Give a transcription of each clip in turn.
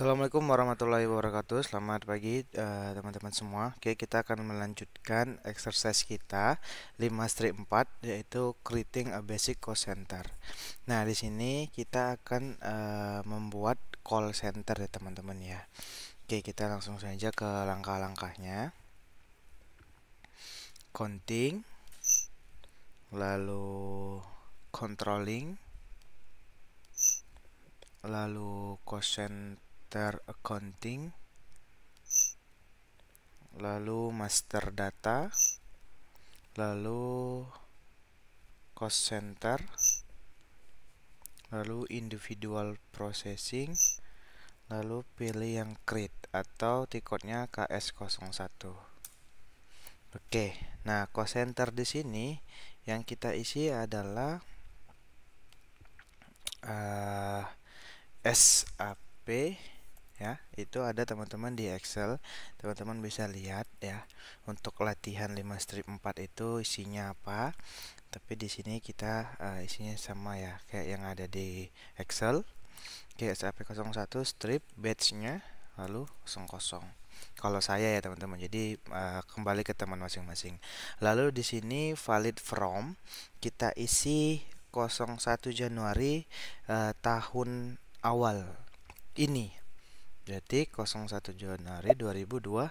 Assalamualaikum warahmatullahi wabarakatuh Selamat pagi eh, teman-teman uh, semua Oke kita akan melanjutkan exercise kita 5 strip 4 yaitu creating a basic call center Nah di sini kita akan uh, membuat call center ya teman-teman ya Oke kita langsung saja ke langkah-langkahnya Counting Lalu controlling Lalu call center Master Accounting lalu Master Data lalu Cost Center lalu Individual Processing lalu pilih yang Create atau tiketnya KS01 Oke, nah cost center di sini yang kita isi adalah uh, eh, SAP ya itu ada teman-teman di Excel teman-teman bisa lihat ya untuk latihan 5 strip 4 itu isinya apa tapi di sini kita uh, isinya sama ya kayak yang ada di Excel SAP 01 strip batchnya lalu kosong kosong kalau saya ya teman-teman jadi uh, kembali ke teman masing-masing lalu di sini valid from kita isi 01 Januari uh, tahun awal ini Berarti 01 Januari 2021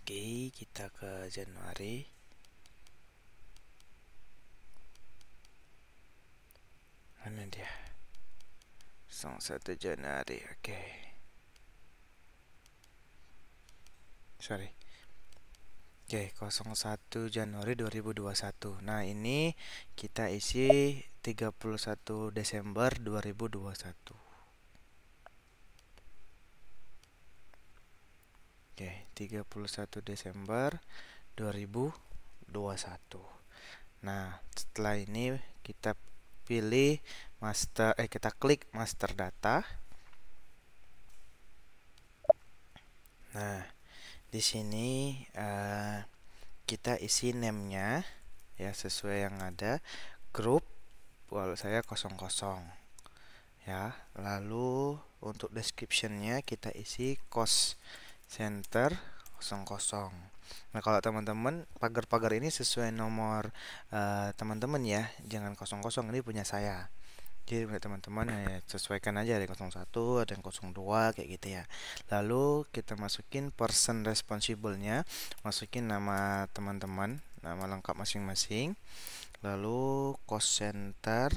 Oke kita ke Januari Mana dia 01 Januari oke okay. Sorry Oke, okay, 01 Januari 2021. Nah, ini kita isi 31 Desember 2021. Oke, okay, 31 Desember 2021. Nah, setelah ini kita pilih master eh kita klik master data. Nah, di sini uh, kita isi name-nya ya sesuai yang ada grup walau saya kosong kosong ya lalu untuk descriptionnya kita isi cost center kosong kosong nah kalau teman-teman pagar-pagar ini sesuai nomor eh, teman-teman uh, ya jangan kosong kosong ini punya saya jadi buat teman-teman ya sesuaikan aja ada yang 01 ada yang 02 kayak gitu ya lalu kita masukin person responsible-nya masukin nama teman-teman nama lengkap masing-masing lalu cost center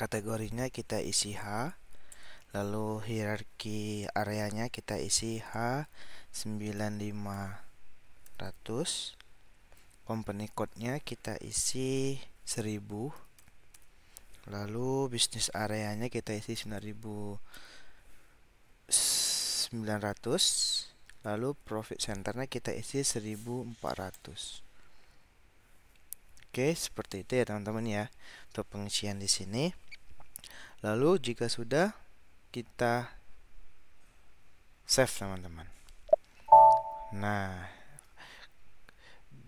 kategorinya kita isi H lalu hierarki areanya kita isi H 9500 company code-nya kita isi 1000 lalu bisnis areanya kita isi 9900 lalu profit centernya kita isi 1400 oke seperti itu ya teman-teman ya untuk pengisian di sini lalu jika sudah kita save teman-teman nah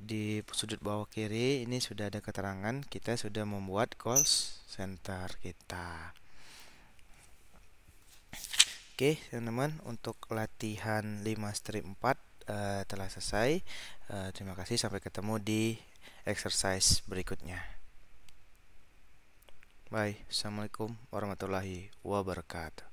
di sudut bawah kiri ini sudah ada keterangan kita sudah membuat call center kita oke teman-teman untuk latihan 5 strip 4 uh, eh, telah selesai uh, terima kasih sampai ketemu di exercise berikutnya bye assalamualaikum warahmatullahi wabarakatuh